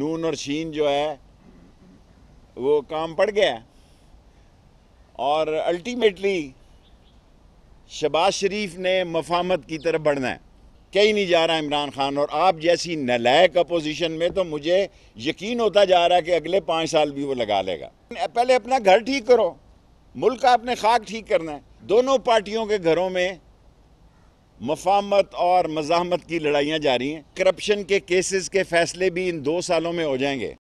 नून और शीन जो है वो काम पड़ गया और अल्टीमेटली शबाज शरीफ ने मफामत की तरफ बढ़ना है कहीं नहीं जा रहा इमरान खान और आप जैसी नलायक अपोजिशन में तो मुझे यकीन होता जा रहा है कि अगले पाँच साल भी वो लगा लेगा पहले अपना घर ठीक करो मुल्क का अपने खाक ठीक करना है दोनों पार्टियों के घरों में मफामत और मजामत की लड़ाइयाँ जारी हैं करप्शन के केसेस के फैसले भी इन दो सालों में हो जाएंगे